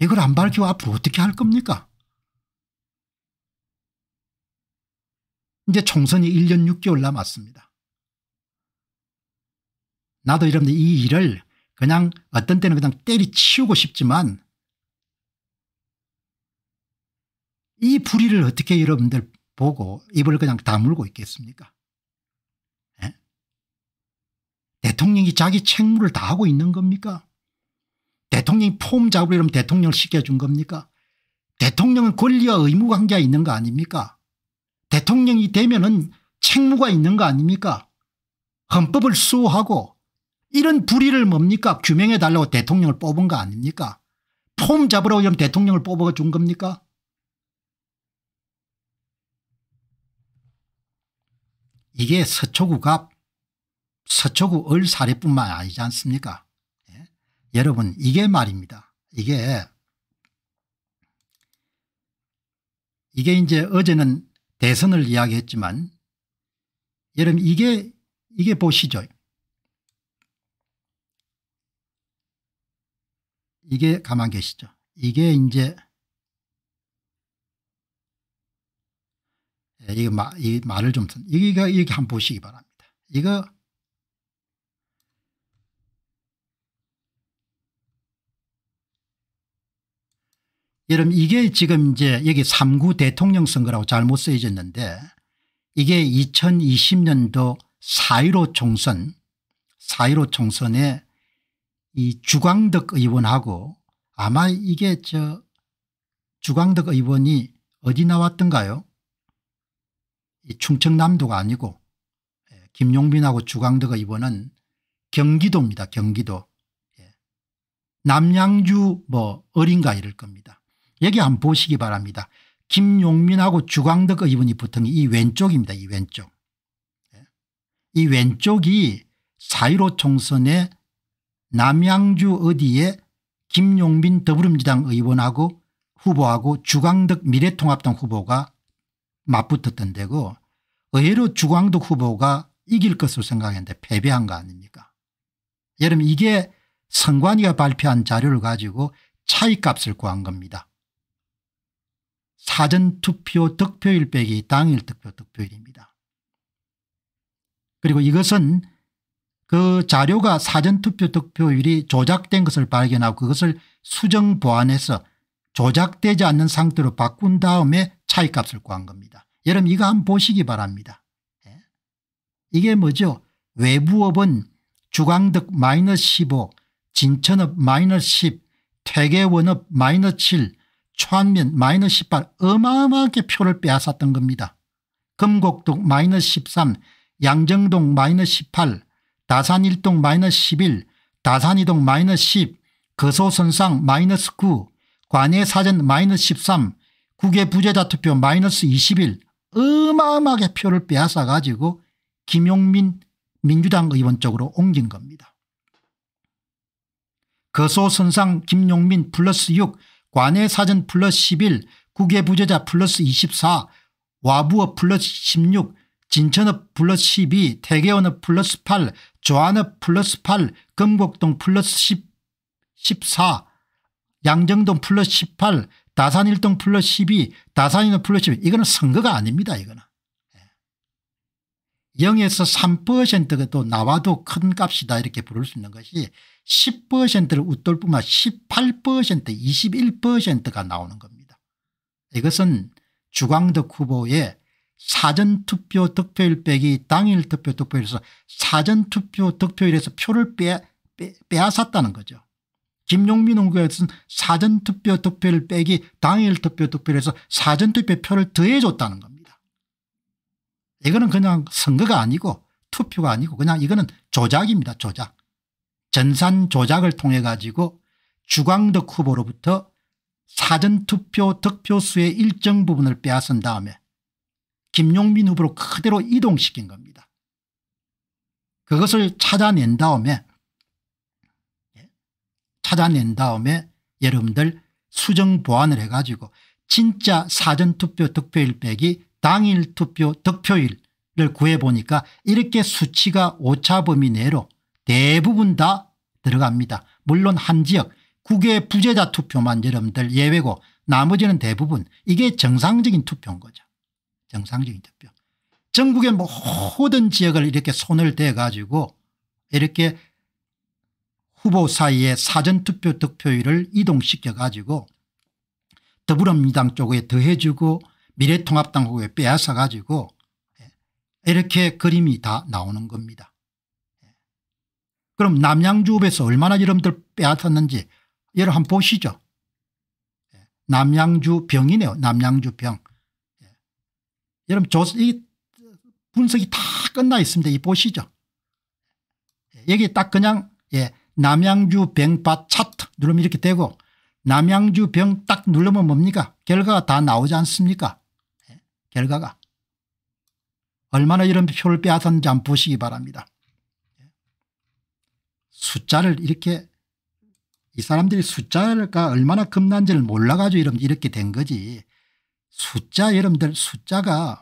이걸 안 밝히고 앞으로 어떻게 할 겁니까? 이제 총선이 1년 6개월 남았습니다. 나도 여러분들 이 일을 그냥 어떤 때는 그냥 때리치우고 싶지만 이 불의를 어떻게 여러분들 보고 입을 그냥 다물고 있겠습니까? 에? 예? 대통령이 자기 책무를 다하고 있는 겁니까? 대통령이 포럼 작업면 대통령을 시켜준 겁니까 대통령은 권리와 의무 관계가 있는 거 아닙니까 대통령이 되면은 책무가 있는 거 아닙니까 헌법을 수호하고 이런 불의를 뭡니까 규명해 달라고 대통령을 뽑은 거 아닙니까 폼 잡으라고 이러면 대통령을 뽑아준 겁니까 이게 서초구갑 서초구 을사례뿐만 아니지 않습니까 여러분 이게 말입니다. 이게 이게 이제 어제는 대선을 이야기했지만 여러분 이게 이게 보시죠. 이게 가만 계시죠. 이게 이제 예, 이거 마, 이 말을 좀 이거 이렇게 한번 보시기 바랍니다. 이거 여러분 이게 지금 이제 여기 3구 대통령 선거라고 잘못 쓰여졌는데 이게 2020년도 4.15 총선 4.15 총선에 이 주광덕 의원하고 아마 이게 저 주광덕 의원이 어디 나왔던가요 충청남도가 아니고 예, 김용빈하고 주광덕 의원은 경기도입니다 경기도 예. 남양주 뭐 어린가 이럴 겁니다 여기 한번 보시기 바랍니다. 김용민하고 주광덕 의원이 붙은 이 왼쪽입니다. 이 왼쪽. 예. 이 왼쪽이 사1로 총선에 남양주 어디에 김용민 더불어민주당 의원하고 후보하고 주광덕 미래통합당 후보가 맞붙었던 데고 의외로 주광덕 후보가 이길 것으로 생각했는데 패배한 거 아닙니까 여러분 이게 선관위가 발표한 자료를 가지고 차이값을 구한 겁니다. 사전투표 득표일 빼기 당일 투표 득표일입니다. 그리고 이것은 그 자료가 사전투표 득표율이 조작된 것을 발견하고 그것을 수정 보완해서 조작되지 않는 상태로 바꾼 다음에 차이값을 구한 겁니다. 여러분 이거 한번 보시기 바랍니다. 예. 이게 뭐죠 외부업은 주광득 마이너스 15 진천업 마이너스 10 퇴계원업 마이너스 7 초한민 마이너스 18 어마어마하게 표를 빼앗았던 겁니다. 금곡동 마이너스 13 양정동 마이너스 18 다산일동 마이너스 11 다산이동 마이너스 10 거소선상 마이너스 9 관해사전 마이너스 13 국외부재자 투표 마이너스 21 어마어마하게 표를 빼앗아 가지고 김용민 민주당 의원 쪽으로 옮긴 겁니다. 거소선상 김용민 플러스 6 관해사전 플러스 11 국외부재자 플러스 24 와부어 플러스 16 진천읍 플러스 12 태계원읍 플러스 8 조안읍 플러스 8 금곡동 플러스 10, 14 양정동 플러스 18 다산일동 플러스 12 다산인읍 플러스 12 이거는 선거가 아닙니다 이거는. 0에서 예. 3%가 또 나와도 큰 값이다 이렇게 부를 수 있는 것이 10%를 웃돌 뿐만 18% 21%가 나오는 겁니다. 이것은 주광덕 후보의 사전투표 득표율 빼기 당일 투표 득표율에서 사전투표 득표율에서 표를 빼, 빼, 빼앗았다는 거죠. 김용민 후보에서는 사전투표 득표율 빼기 당일 투표 득표율에서 사전투표 표를 더해줬다는 겁니다. 이거는 그냥 선거가 아니고 투표가 아니고 그냥 이거는 조작입니다. 조작. 전산 조작을 통해 가지고 주광덕 후보로부터 사전투표 득표수의 일정 부분을 빼앗은 다음에 김용민 후보로 그대로 이동시킨 겁니다. 그것을 찾아낸 다음에 예, 찾아낸 다음에 여러분들 수정 보완을 해가지고 진짜 사전투표 득표일 빼기 당일 투표 득표일을 구해보니까 이렇게 수치가 오차범위 내로 대부분 다 들어갑니다. 물론 한 지역 국외 부재자 투표만 여러분들 예외고 나머지는 대부분 이게 정상적인 투표인 거죠. 정상적인 투표. 전국의 모든 지역을 이렇게 손을 대 가지고 이렇게 후보 사이에 사전투표 득표율을 이동시켜 가지고 더불어민주당 쪽에 더해주고 미래통합당 후에 빼앗아 가지고 예, 이렇게 그림이 다 나오는 겁니다. 그럼 남양주읍에서 얼마나 이름들 빼앗았는지 얘를 한번 보시죠. 예, 남양주 병이네요. 남양주 병. 예. 여러분 조, 이 분석이 다 끝나 있습니다. 이 보시죠. 예, 여기 딱 그냥 예, 남양주 병밭 차트 누르면 이렇게 되고 남양주 병 딱 누르면 뭡니까 결과가 다 나오지 않습니까 결과가 얼마나 이런 표를 빼앗았는지 한번 보시기 바랍니다. 숫자를 이렇게 이 사람들이 숫자가 얼마나 겁난지를 몰라가지고 이렇게 된 거지. 숫자 여러분들 숫자가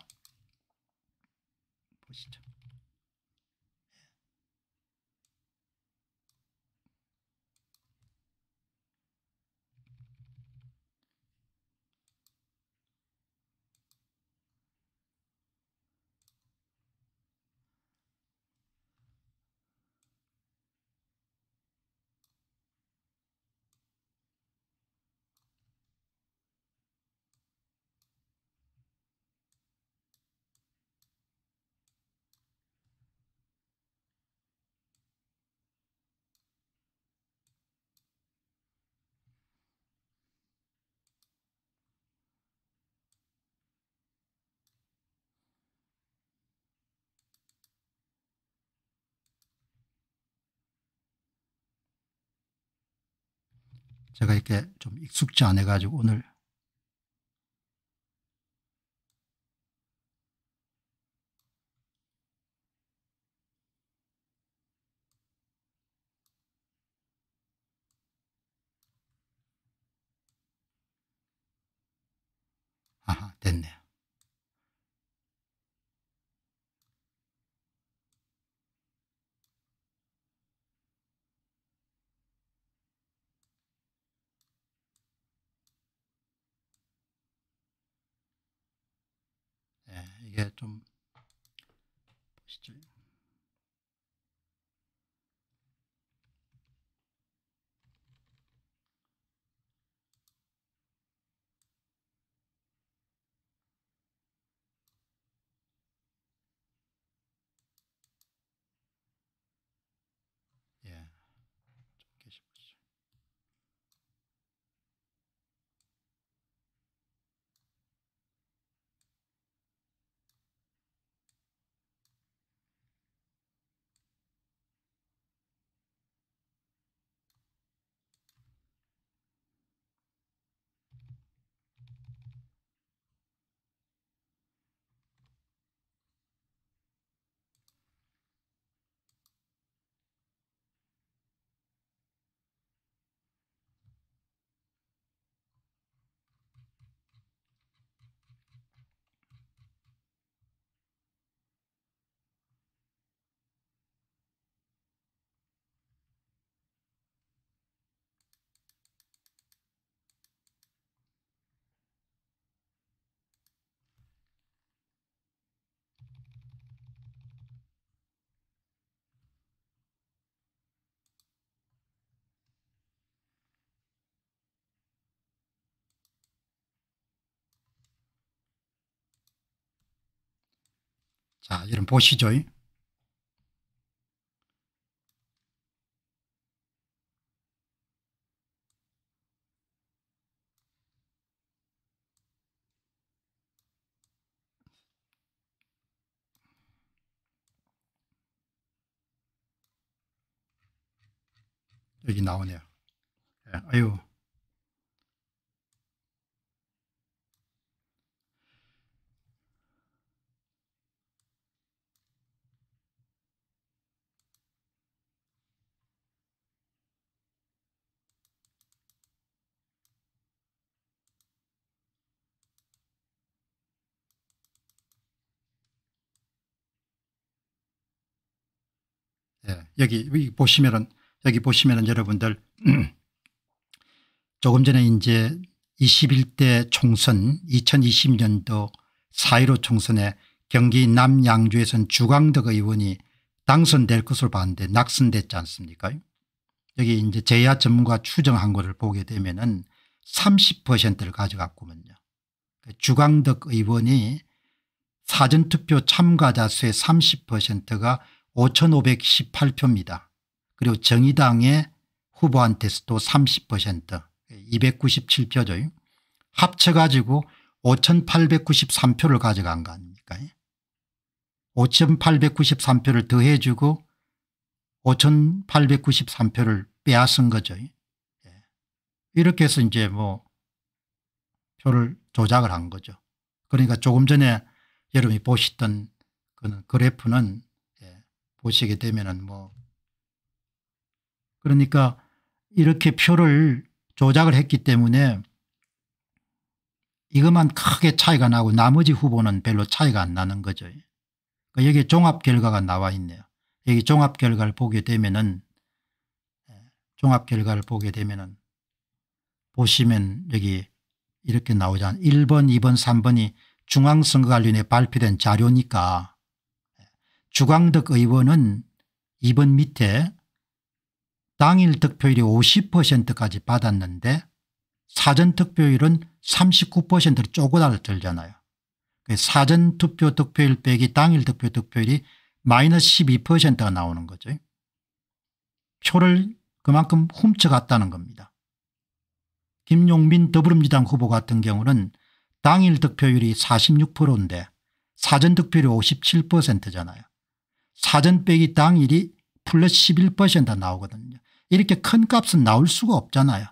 제가 이렇게 좀 익숙지 않아가지고 오늘 этом пустей. 자, 여러분 보시죠. 여기 나오네요. 예, 아유. 여기 보시면은 여기 보시면은 여러분들 음, 조금 전에 이제 21대 총선 2020년도 4.15 총선에 경기 남양주에선 주광덕 의원이 당선될 것으로 봤는데 낙선됐지 않습니까 여기 이제 제야 전문가 추정한 거를 보게 되면은 30%를 가져갔구먼요. 그 주광덕 의원이 사전투표 참가자 수의 30%가 5,518표입니다. 그리고 정의당의 후보한테서도 30% 297표죠. 합쳐가지고 5,893표를 가져간 거 아닙니까 5,893표를 더해주고 5,893표를 빼앗은 거죠. 이렇게 해서 이제 뭐 표를 조작을 한 거죠. 그러니까 조금 전에 여러분이 보셨던 그 그래프는 보시게 되면은 뭐 그러니까 이렇게 표를 조작을 했기 때문에 이것만 크게 차이가 나고 나머지 후보는 별로 차이가 안 나는 거죠. 그러니까 여기 종합 결과가 나와 있네요. 여기 종합 결과를 보게 되면은 예, 종합 결과를 보게 되면은 보시면 여기 이렇게 나오잖아요. 1번, 2번, 3번이 중앙선거관리위원회 발표된 자료니까 주광덕 의원은 이번 밑에 당일 득표율이 50%까지 받았는데 사전 득표율은 39%를 쪼고 달들잖아요. 사전 투표 득표율 빼기 당일 득표 득표율이 마이너스 12%가 나오는 거죠. 표를 그만큼 훔쳐갔다는 겁니다. 김용민 더불어민주당 후보 같은 경우는 당일 득표율이 46%인데 사전 득표율이 57%잖아요. 사전 빼기 당일이 플러스 11% 나오거든요. 이렇게 큰 값은 나올 수가 없잖아요.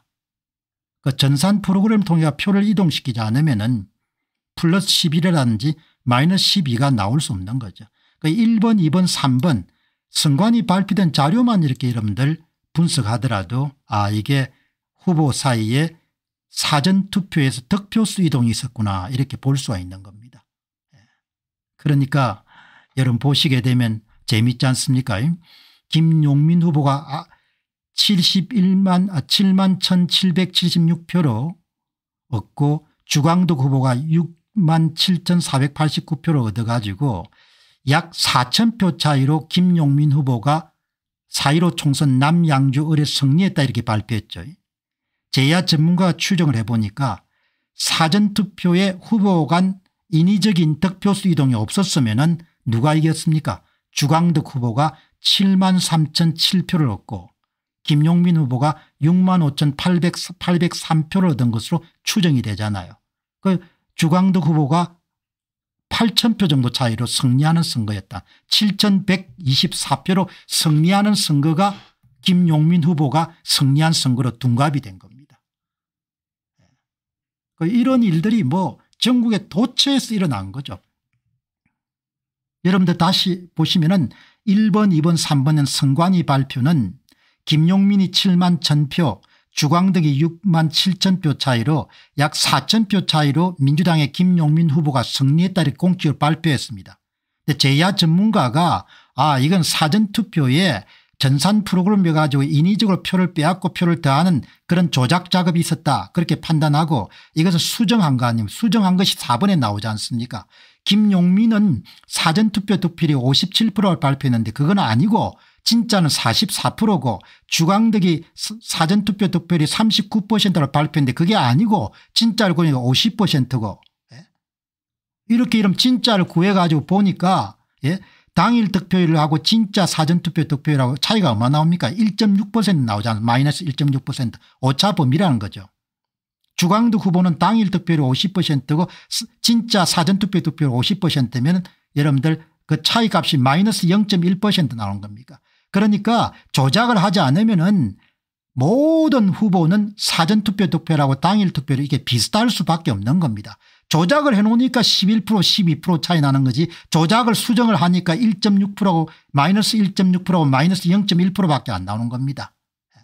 그 전산 프로그램 통해 표를 이동시키지 않으면 은 플러스 11이라든지 마이너스 12가 나올 수 없는 거죠. 그 1번 2번 3번 선관위 발표된 자료만 이렇게 여러분들 분석하더라도 아 이게 후보 사이에 사전투표에서 득표수 이동이 있었구나 이렇게 볼 수가 있는 겁니다. 예. 그러니까 여러분 보시게 되면 재밌지 않습니까? 김용민 후보가 71만, 7만 1776표로 얻고 주광덕 후보가 6만 7489표로 얻어가지고 약 4천표 차이로 김용민 후보가 4.15 총선 남양주 을에 승리했다 이렇게 발표했죠. 제야 전문가가 추정을 해보니까 사전투표에 후보 간 인위적인 득표수 이동이 없었으면 누가 이겼습니까 주광덕 후보가 7만 3천 7표를 얻고 김용민 후보가 6만 5천 803표를 얻은 것으로 추정이 되잖아요. 그 주광덕 후보가 8 0표 정도 차이로 승리하는 선거였다. 7,124표로 승리하는 선거가 김용민 후보가 승리한 선거로 둔갑이 된 겁니다. 그 이런 일들이 뭐 전국의 도처에서 일어난 거죠. 여러분들 다시 보시면은 1번 2번 3번은 선관위 발표는 김용민이 7만 1 0 0 0표 주광덕이 6만 7천 표 차이로 약 4천 표 차이로 민주당의 김용민 후보가 승리했다 이 공식을 발표했습니다. 근데 제야 전문가가 아 이건 사전투표에 전산 프로그램 가지고 인위적으로 표를 빼앗고 표를 더하는 그런 조작 작업이 있었다 그렇게 판단하고 이것을 수정한 거 아니면 수정한 것이 4번에 나오지 않습니까 김용민은 사전투표 득표율이 57%를 발표했는데 그건 아니고 진짜는 44%고 주광덕이 사전투표 득표율이 39%를 발표했는데 그게 아니고 진짜를 보니까 50%고 예? 이렇게 이름 진짜를 구해가지고 보니까 예? 당일 득표율하고 진짜 사전투표 득표율하고 차이가 얼마 나옵니까 1.6% 나오잖아요 마이너스 1.6% 오차 범위라는 거죠. 주광덕 후보는 당일 득표율 50%고 진짜 사전투표 득표율 50%면 여러분들 그 차이값이 마이너스 0.1% 나온 겁니까 그러니까 조작을 하지 않으면 은 모든 후보는 사전투표 득표라고 당일 투표를 이게 비슷할 수밖에 없는 겁니다. 조작을 해놓으니까 11% 12% 차이 나는 거지 조작을 수정을 하니까 1.6%고 마이너스 1.6%고 마이너스 0.1% 밖에 안 나오는 겁니다. 예.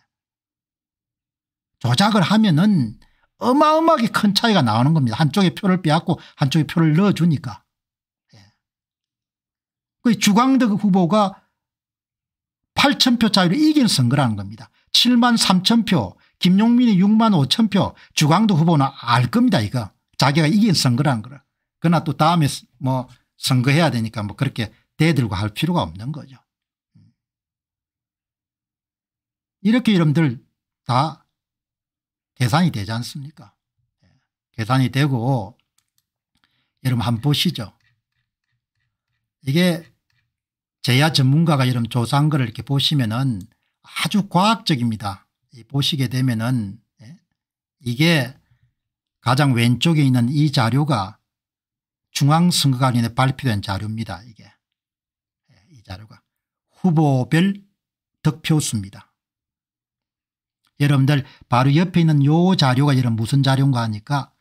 조작을 하면은 어마어마하게 큰 차이가 나오는 겁니다. 한쪽에 표를 빼앗고 한쪽에 표를 넣어주니까. 그 주광덕 후보가 8천표 차이로 이긴 선거라는 겁니다. 7만 3천표 김용민이 6만 5천표 주광덕 후보는 알 겁니다, 이거. 자기가 이긴 선거라는 거를. 그러나 또 다음에 뭐 선거해야 되니까 뭐 그렇게 대들고 할 필요가 없는 거죠. 음. 이렇게 여러분들 다 계산이 되지 않습니까? 예, 계산이 되고 여러분 한번 보시죠. 이게 제야 전문가가 이런 조사한 거 이렇게 보시면은 아주 과학적입니다. 보시게 되면은 예, 이게 가장 왼쪽에 있는 이 자료가 중앙선거관리에 발표된 자료입니다. 이게 예, 이 자료가 후보별 득표수입니다. 여러분들 바로 옆에 있는 요 자료가 이런 무슨 자료인가 하니까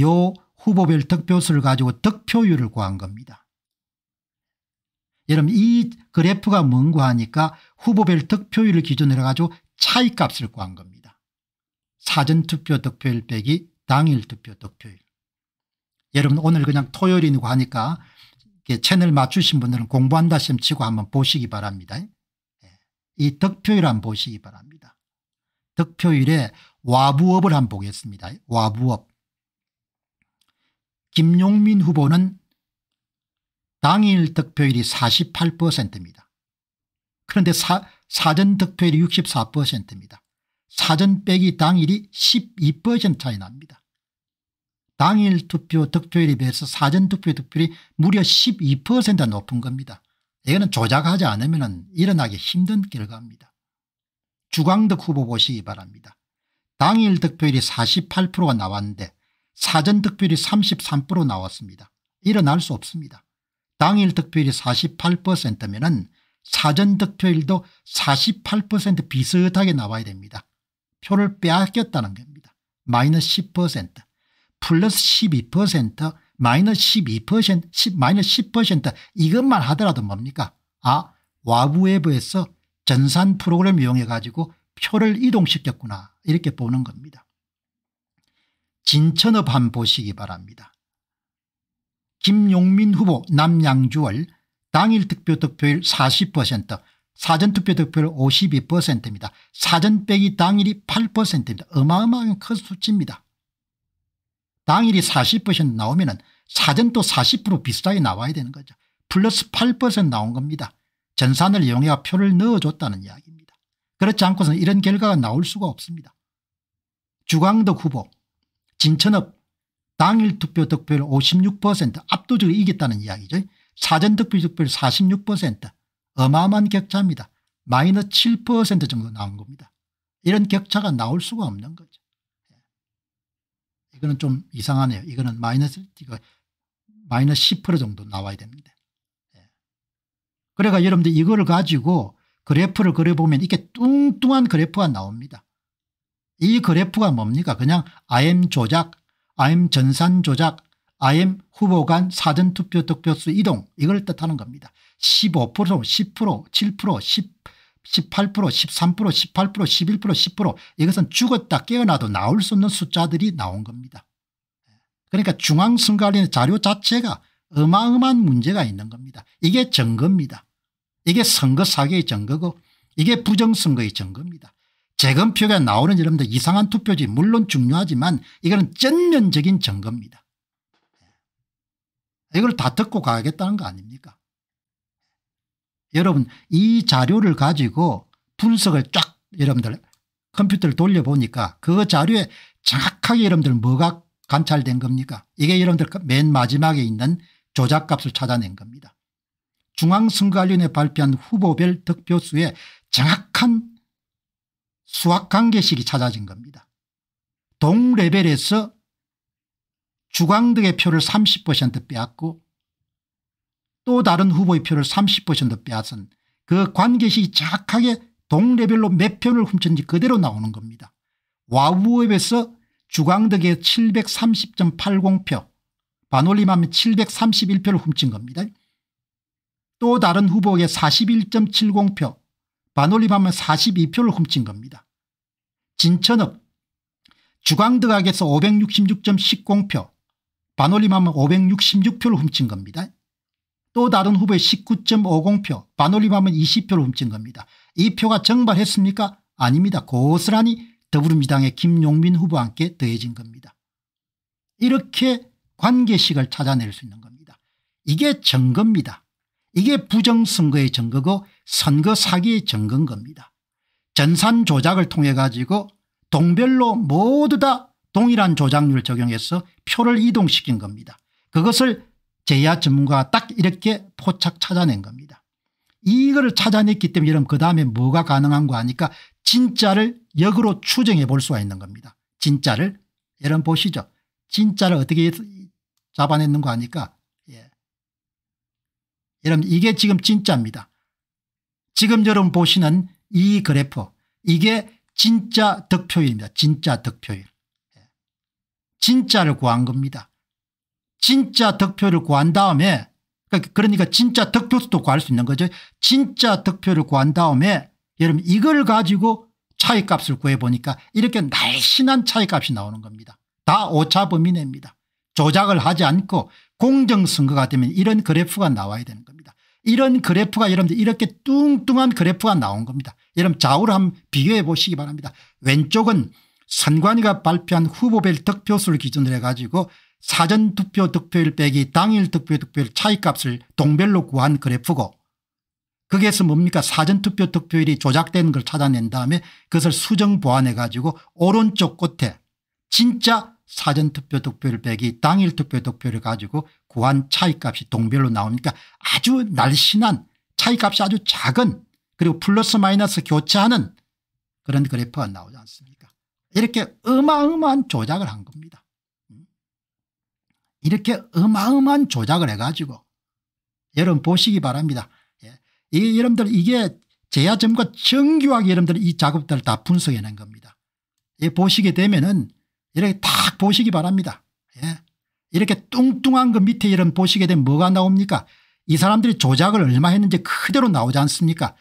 요 후보별 득표수를 가지고 득표율을 구한 겁니다. 여러분 이 그래프가 뭔가 하니까 후보별 득표율을 기준으로 해 가지고 차이값을 구한 겁니다. 사전투표 득표율 빼기 당일 투표 득표율. 여러분 오늘 그냥 토요일이고 하니까 채널 맞추신 분들은 공부한다 시험 치고 한번 보시기 바랍니다. 예. 이 득표율 한번 보시기 바랍니다. 득표율에 와부업을 한번 보겠습니다. 와부업. 김용민 후보는 당일 득표율이 48%입니다. 그런데 사, 사전 득표율이 64%입니다. 사전 빼기 당일이 12% 차이 납니다. 당일 투표 득표율에 비해서 사전 투표 득표율이 무려 1 2 높은 겁니다. 이거는 조작하지 않으면 일어나기 힘든 결과입니다. 주광덕 후보 보시기 바랍니다. 당일 득표율이 48%가 나왔는데 사전 득표율이 33% 나왔습니다. 일어날 수 없습니다. 당일 득표율이 48%면은 사전 득표율도 48% 비슷하게 나와야 됩니다. 표를 빼앗겼다는 겁니다. 마이너스 10%, 플러스 12%, 마이너스 12%, 마이너스 10% 이것만 하더라도 뭡니까? 아, 와부웨브에서 전산 프로그램 이용해 가지고 표를 이동시켰구나 이렇게 보는 겁니다. 진천읍 한 보시기 바랍니다. 김용민 후보 남양주월 당일 득표 득표율 40% 사전투표 득표율 52%입니다. 사전 빼기 당일이 8%입니다. 어마어마한 큰 수치입니다. 당일이 40% 나오면 사전도 40% 비슷하게 나와야 되는 거죠. 플러스 8% 나온 겁니다. 전산을 이용해 표를 넣어줬다는 이야기입니다. 그렇지 않고서는 이런 결과가 나올 수가 없습니다. 주광덕 후보 진천읍 당일 투표 득표율 56% 압도적으로 이겼다는 이야기죠. 사전 득표 득표율 46% 어마어마한 격차입니다. 마이너7% 정도 나온 겁니다. 이런 격차가 나올 수가 없는 거죠. 예. 이거는 좀 이상하네요. 이거는 마이너스, 마이너10% 정도 나와야 되는데. 그래니 여러분들 이거를 가지고 그래프를 그려보면 이렇게 뚱뚱한 그래프가 나옵니다. 이 그래프가 뭡니까 그냥 IM 조작, IM 전산 조작, IM 후보 간 사전투표 득표수 이동 이걸 뜻하는 겁니다. 15%, 10%, 7%, 10, 18%, 13%, 18%, 11%, 10% 이것은 죽었다 깨어나도 나올 수 없는 숫자들이 나온 겁니다. 그러니까 중앙선관위 자료 자체가 어마어마한 문제가 있는 겁니다. 이게 증거입니다. 이게 선거 사기의 증거고 이게 부정선거의 증거입니다. 재검표가 나오는 여러분들 이상한 투표지 물론 중요하지만 이거는 전면적인 증거입니다. 예. 이걸 다 듣고 가야겠다는 거 아닙니까 예. 여러분 이 자료를 가지고 분석을 쫙 여러분들 컴퓨터를 돌려보니까 그 자료에 정확하게 여러분들 뭐가 관찰된 겁니까 이게 여러분들 맨 마지막에 있는 조작값을 찾아낸 겁니다. 중앙선거관리회 발표한 후보별 득표수의 정확한 수학관계식이 찾아진 겁니다. 동레벨에서 주광덕의 표를 30% 빼앗고 또 다른 후보의 표를 30% 빼앗은 그 관계식이 정확하게 동레벨로 몇 표를 훔쳤는지 그대로 나오는 겁니다. 와우웹에서 주광덕의 730.80표 반올림하면 731표를 훔친 겁니다. 또 다른 후보의 41.70표 반올림하면 42표를 훔친 겁니다. 진천읍 주광덕학에서 566.10표 반올림하면 566표를 훔친 겁니다. 또 다른 후보의 19.50표 반올림하면 20표를 훔친 겁니다. 이 표가 정발했습니까? 아닙니다. 고스란히 더불어민주당의 김용민 후보와 함께 더해진 겁니다. 이렇게 관계식을 찾아낼 수 있는 겁니다. 이게 정거입니다. 이게 부정선거의 증거고 선거 사기의 증거인 겁니다. 전산 조작을 통해 가지고 동별로 모두 다 동일한 조작률 을 적용해서 표를 이동시킨 겁니다. 그것을 제야 전문가가 딱 이렇게 포착 찾아낸 겁니다. 이거를 찾아냈기 때문에 여러분 그 다음에 뭐가 가능한 거 아니까 진짜를 역으로 추정해 볼 수가 있는 겁니다. 진짜를 여러분 보시죠. 진짜를 어떻게 잡아냈는 거 아니까 여러분 이게 지금 진짜입니다. 지금 여러분 보시는 이 그래프 이게 진짜 득표율입니다. 진짜 득표율. 예. 진짜를 구한 겁니다. 진짜 득표를 구한 다음에 그러니까, 그러니까 진짜 득표수도 구할 수 있는 거죠. 진짜 득표를 구한 다음에 여러분 이걸 가지고 차이값을 구해보니까 이렇게 날씬한 차이값이 나오는 겁니다. 다 오차범위 입니다 조작을 하지 않고 공정선거가 되면 이런 그래프가 나와야 되는 겁니다. 이런 그래프가 여러분들 이렇게 뚱뚱한 그래프가 나온 겁니다. 여러분 좌우로 한번 비교해 보시기 바랍니다. 왼쪽은 선관위가 발표한 후보별 득표수를 기준으로 해가지고 사전투표 득표율 빼기 당일 득표 득표율 차이값을 동별로 구한 그래프고 거기에서 뭡니까 사전투표 득표율이 조작된 걸 찾아낸 다음에 그것을 수정 보완해 가지고 오른쪽 끝에 진짜 사전투표 득표를 빼기 당일 투표 득표를 가지고 구한 차이값이 동별로 나오니까 아주 날씬한 차이값이 아주 작은 그리고 플러스 마이너스 교체하는 그런 그래프가 나오지 않습니까 이렇게 어마어마한 조작을 한 겁니다. 이렇게 어마어마한 조작을 해가지고 여러분 보시기 바랍니다. 예. 이 여러분들 이게 제야점과 정교하게 여러분들 이 작업들을 다 분석해낸 겁니다. 예, 보시게 되면은 이렇게 딱 보시기 바랍니다. 예. 이렇게 뚱뚱한 그 밑에 이런 보시게 되면 뭐가 나옵니까 이 사람들이 조작을 얼마 했는지 그대로 나오지 않습니까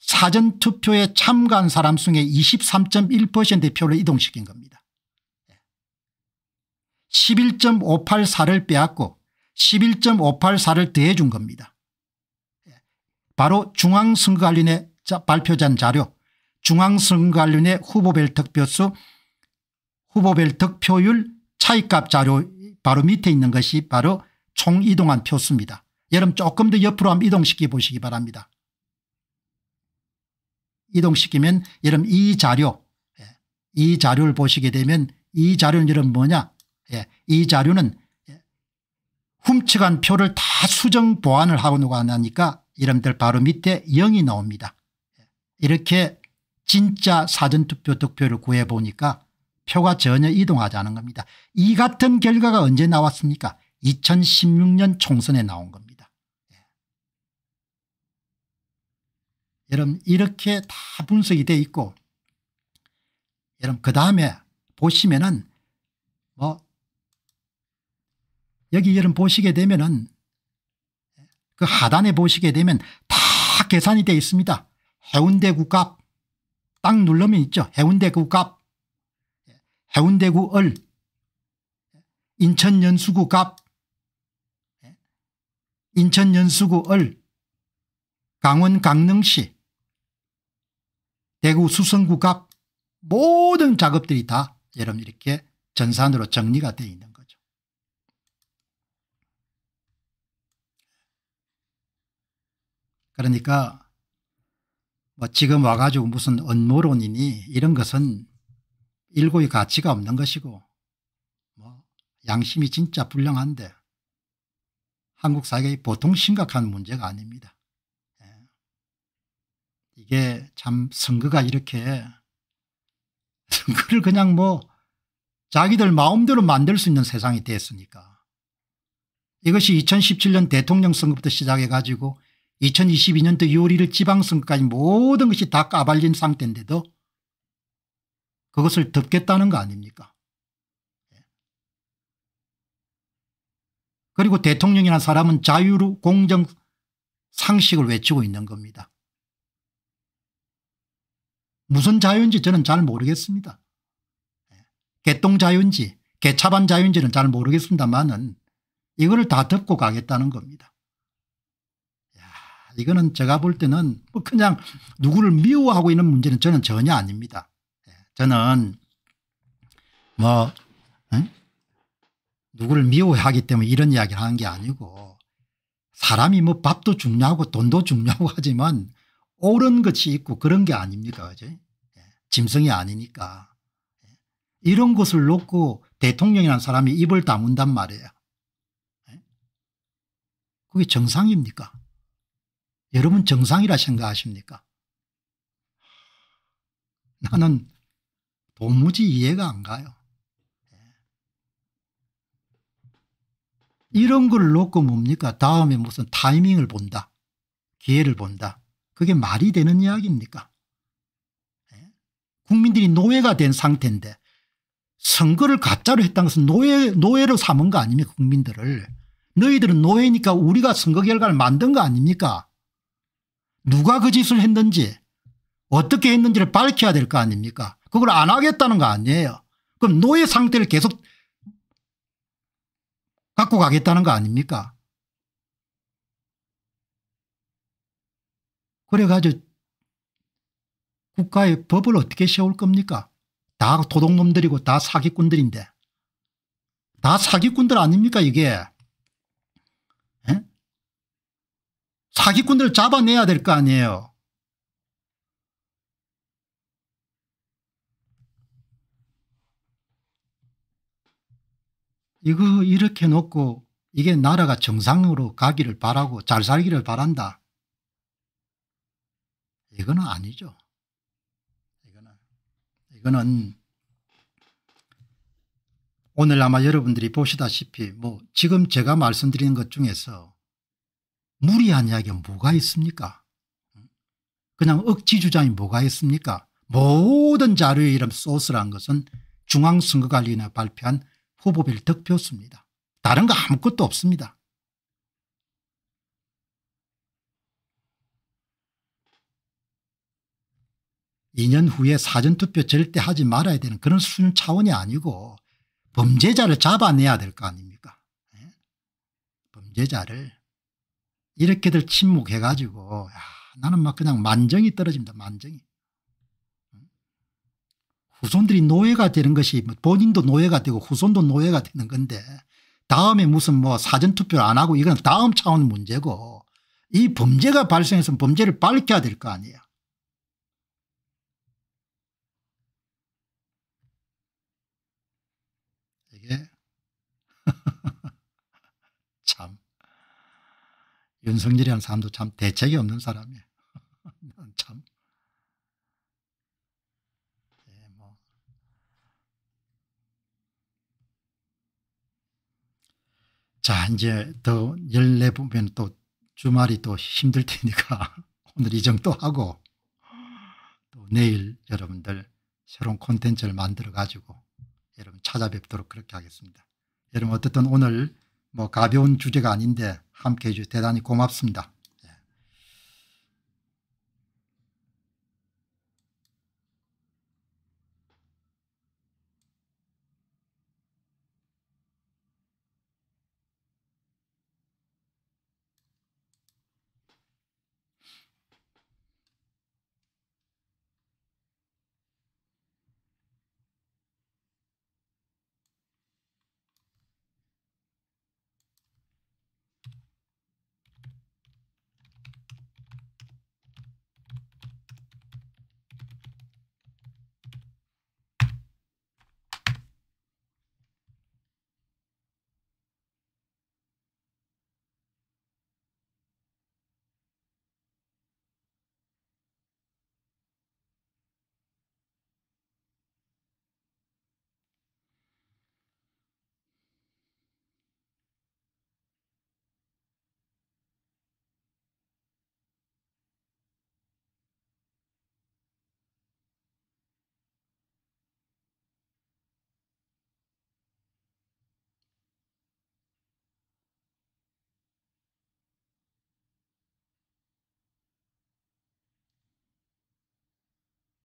사전투표에 참가한 사람 중에 23.1%의 표를 이동시킨 겁니다. 11.584를 예. 빼앗고 11.584를 더해준 겁니다. 예. 바로 중앙선거관련의 발표된 자료 중앙선거관련의 후보별 득표수 후보별 득표율 차이값 자료 바로 밑에 있는 것이 바로 총 이동한 표수입니다. 여러분 조금 더 옆으로 한번 이동시켜 보시기 바랍니다. 이동시키면 여러분 이 자료 예, 이 자료를 보시게 되면 이 자료는 여러분 뭐냐 예, 이 자료는 예, 훔쳐간 표를 다 수정 보완을 하고 누가 나니까 여러분들 바로 밑에 0이 나옵니다. 이렇게 진짜 사전투표 득표를 구해보니까 표가 전혀 이동하지 않은 겁니다. 이 같은 결과가 언제 나왔습니까 2016년 총선에 나온 겁니다. 예. 여러분 이렇게 다 분석이 돼 있고 여러분 그 다음에 보시면은 뭐 여기 여러분 보시게 되면은 그 하단에 보시게 되면 다 계산이 돼 있습니다. 해운대 국값 딱 누르면 있죠. 해운대 국값 해운대구 을 인천 연수구 갑 인천 연수구 을 강원 강릉시 대구 수성구 갑 모든 작업들이 다 여러분 이렇게 전산으로 정리가 되어 있는 거죠. 그러니까 뭐 지금 와가지고 무슨 언모론이니 이런 것은 일고의 가치가 없는 것이고 뭐 양심이 진짜 불량한데 한국 사회의 보통 심각한 문제가 아닙니다. 예. 이게 참 선거가 이렇게 선거를 그냥 뭐 자기들 마음대로 만들 수 있는 세상이 됐으니까 이것이 2017년 대통령 선거부터 시작해 가지고 2022년도 6월 1일 지방선거까지 모든 것이 다 까발린 상태인데도 그것을 덮겠다는 거 아닙니까? 예. 그리고 대통령이란 사람은 자유로 공정 상식을 외치고 있는 겁니다. 무슨 자유인지 저는 잘 모르겠습니다. 예. 개똥 자유인지 개차반 자유인지는 잘 모르겠습니다만은 이거를 다 덮고 가겠다는 겁니다. 야, 이거는 제가 볼 때는 뭐 그냥 누구를 미워하고 있는 문제는 저는 전혀 아닙니다. 저는 뭐 응? 누구를 미워하기 때문에 이런 이야기를 하는 게 아니고 사람이 뭐 밥도 중요하고 돈도 중요하고 하지만 옳은 것이 있고 그런 게 아닙니까 그지 예. 짐승이 아니니까 예. 이런 것을 놓고 대통령이라는 사람이 입을 다문단 말이에요 예? 그게 정상입니까 여러분 정상이라 생각하십니까 나는 도무지 이해가 안 가요. 예. 이런 걸 놓고 뭡니까 다음에 무슨 타이밍을 본다 기회를 본다 그게 말이 되는 이야기입니까 예. 국민들이 노예가 된 상태인데 선거를 가짜로 했다는 것은 노예, 노예로 삼은 거 아닙니까 국민들을 너희들은 노예니까 우리가 선거 결과를 만든 거 아닙니까 누가 그 짓을 했는지 어떻게 했는지를 밝혀야 될 거 아닙니까 그걸 안 하겠다는 거 아니에요. 그럼 노예 상태를 계속 갖고 가겠다는 거 아닙니까? 그래가지고 국가의 법을 어떻게 세울 겁니까? 다 도둑놈들이고 다 사기꾼들인데. 다 사기꾼들 아닙니까 이게. 에? 사기꾼들 잡아내야 될 거 아니에요. 이거 이렇게 놓고 이게 나라가 정상으로 가기를 바라고 잘 살기를 바란다. 이거는 아니죠. 이거는, 이거는 오늘 아마 여러분들이 보시다시피 뭐 지금 제가 말씀드린 것 중에서 무리한 이야기가 뭐가 있습니까? 그냥 억지 주장이 뭐가 있습니까? 모든 자료의 이름 소스란 것은 중앙선거관리위원회 발표한 후보비를 득표수니다 다른 거 아무것도 없습니다. 2년 후에 사전투표 절대 하지 말아야 되는 그런 수준 차원이 아니고 범죄자를 잡아내야 될 거 아닙니까 예? 범죄자를 이렇게들 침묵해가지고 야, 나는 막 그냥 만정이 떨어집니다 만정이 후손들이 노예가 되는 것이 뭐 본인도 노예가 되고 후손도 노예가 되는 건데 다음에 무슨 뭐 사전투표를 안 하고 이건 다음 차원 문제고 이 범죄가 발생해서 범죄를 밝혀야 될 거 아니야. 이게 참 윤석열이라는 사람도 참 대책이 없는 사람이야. 참. 자 이제 더 열내보면 또 주말이 또 힘들 테니까 오늘 이 정도 하고 또 내일 여러분들 새로운 콘텐츠를 만들어 가지고 여러분 찾아뵙도록 그렇게 하겠습니다. 여러분 어쨌든 오늘 뭐 가벼운 주제가 아닌데 함께해 주셔서 대단히 고맙습니다.